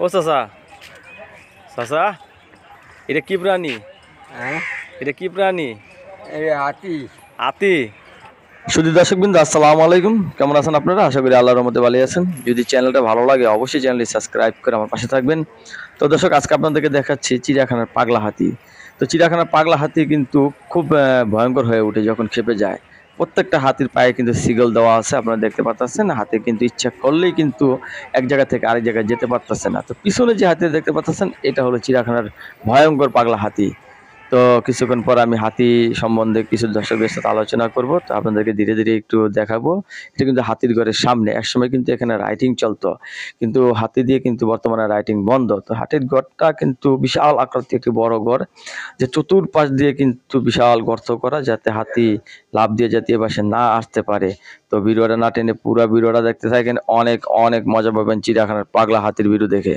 ও চাচা চাচা এটা কি প্রাণী হ্যাঁ? এটা কি প্রাণী হাতি হাতি শুধু দর্শকবৃন্দ আসসালাম আলাইকুম কেমন আছেন আপনারা আশা করি আল্লাহর মধ্যে ভালো আছেন যদি চ্যানেলটা ভালো লাগে অবশ্যই চ্যানেলটি সাবস্ক্রাইব করে আমার পাশে থাকবেন তো দর্শক আজকে আপনাদেরকে দেখাচ্ছি চিড়িয়াখানার পাগলা হাতি তো চিড়িয়াখানার পাগলা হাতি কিন্তু খুব ভয়ঙ্কর হয়ে ওঠে যখন খেপে যায় প্রত্যেকটা হাতির পায়ে কিন্তু সিগল দেওয়া আছে আপনারা দেখতে পাচ্ছেন হাতে কিন্তু ইচ্ছা করলেই কিন্তু এক জায়গা থেকে আরেক জায়গায় যেতে পারতেছে না তো পিছনে যে হাতি দেখতে পাচ্ছেন এটা হলো চিড়াখানার ভয়ঙ্কর পাগলা হাতি তো কিছুক্ষণ পর আমি হাতি সম্বন্ধে কিছু দর্শকদের সাথে আলোচনা করব তো আপনাদেরকে ধীরে ধীরে একটু দেখাবো এটা কিন্তু হাতির ঘরের সামনে একসময় কিন্তু এখানে রাইটিং চলতো কিন্তু হাতি দিয়ে কিন্তু বর্তমানে রাইটিং বন্ধ তো হাতির ঘরটা কিন্তু বিশাল আকৃতি একটি বড় ঘর যে চতুর্পাশ দিয়ে কিন্তু বিশাল গর্ত করা যাতে হাতি লাভ দিয়ে জাতীয় বাসে না আসতে পারে তো ভিডিওটা না টেনে পুরো ভিডিওটা দেখতে থাকেন অনেক অনেক মজা পাবেন চিড়িয়াখানার পাগলা হাতির বিরু দেখে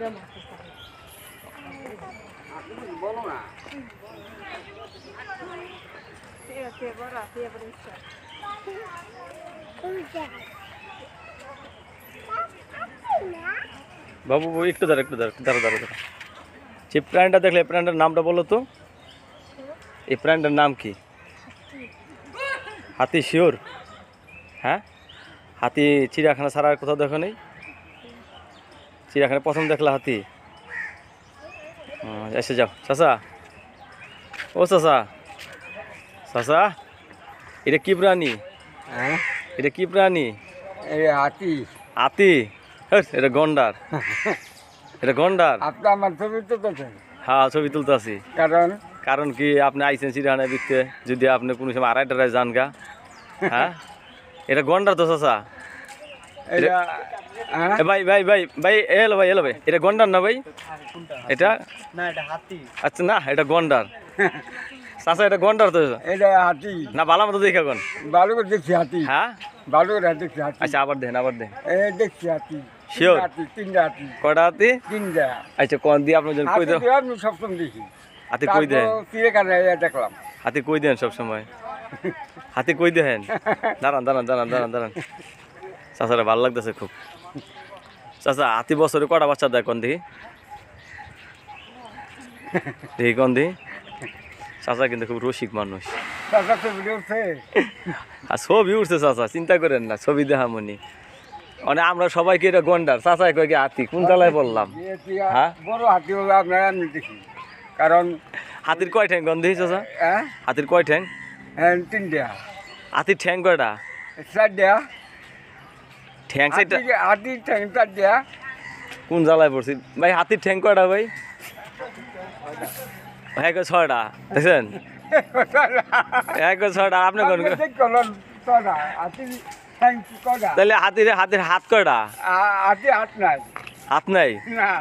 বাবু বাবু একটু দাঁড় একটু দাঁড় দাঁড়া দাঁড়ো দাঁড়া যে প্রাণটা দেখলে এই প্রাণটার নামটা বলো তো এই প্রাণটার নাম কি হাতি শিওর হ্যাঁ হাতি চিড়িয়াখানা ছাড়া আর কোথাও দেখো নেই চিড়িয়াখানে প্রথম দেখলা হাতি এসে যাও চাষা ও চাষা চাষা এটা কি প্রাণী হ্যাঁ? এটা কি প্রাণী হাতি হাতি এটা গন্ডার এটা গন্ডার আপনি আমার ছবি তুলতেছেন হ্যাঁ ছবি তুলতেছি কারণ কারণ কি আপনি আইসেন চিড়িয়াখানায় বিকতে যদি আপনি কোনো সময় আড়াই টাড়াই যান গা হ্যাঁ এটা গন্ডার তো চাষা এটা ভাই ভাই ভাই ভাই এলো ভাই এলো ভাই এটা গন্ডার না ভাই এটা না এটা হাতি আচ্ছা না এটা গন্ডার চাষা এটা গন্ডার তো এটা হাতি না বালা মতো দেখে এখন বালু করে দেখছি হাতি হ্যাঁ বালু করে দেখছি হাতি আচ্ছা আবার দেন আবার দেন দেখছি হাতি শিওর তিনটা হাতি কটা হাতি তিনটা আচ্ছা কোন দিয়ে আপনার জন্য কই দাও আপনি সপ্তম দেখি হাতে কই দেন তীরে কাটা দেখলাম হাতে কই দেন সবসময় হাতি হাতে কই দেন দাঁড়ান দাঁড়ান দাঁড়ান দাঁড়ান দাঁড়ান চাচারা ভালো লাগতেছে খুব চাচা আতি বছরে কটা বাচ্চা দেয় কন্দি দেখি কন্দি চাষা কিন্তু খুব রসিক মানুষ আর ছবি উঠছে চাচা চিন্তা করেন না ছবি দেখা মনি মানে আমরা সবাইকে এটা গন্ডার চাচাই কয়ে কি হাতি কোন তালায় বললাম হ্যাঁ বড় হাতি আপনারা দেখি কারণ হাতির কয় ঠ্যাং গন্ধি চাচা হ্যাঁ হাতির কয় ঠ্যাং হ্যাঁ তিনটা হাতির ঠ্যাং কয়টা ঠ্যাং সাইডটা হাতির ঠ্যাংটা দিয়া কোন জ্বালায় পড়ছি ভাই হাতির ঠ্যাং কয়টা ভাই হ্যাঁ গো ছটা দেখছেন হ্যাঁ ছটা আপনি কোন তাহলে হাতির হাতির হাত কয়টা হাতি হাত নাই হাত নাই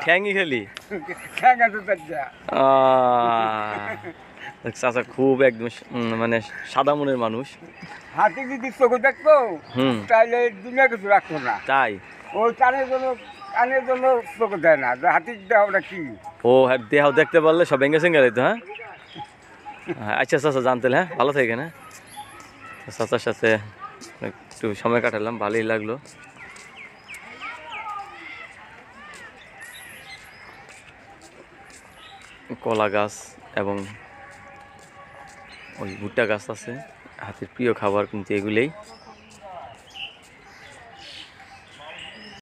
ঠ্যাংই খেলি ঠ্যাং আছে চাচা খুব একদম মানে সাদা মনের মানুষ হাতি যদি চোখ দেখতো তাহলে দুনিয়া কিছু রাখতো না তাই ও কানের জন্য কানের জন্য চোখ দেয় না হাতির দেহ কি ও হ্যাঁ দেহ দেখতে পারলে সব ভেঙে সেঙ্গে যেত হ্যাঁ? হ্যাঁ আচ্ছা চাচা জানতে হ্যাঁ ভালো থাকে না হ্যাঁ? চাচার সাথে একটু সময় কাটালাম ভালোই লাগলো কলা গাছ এবং ওই ভুট্টা গাছ আছে হাতির প্রিয় খাবার কিন্তু এগুলোই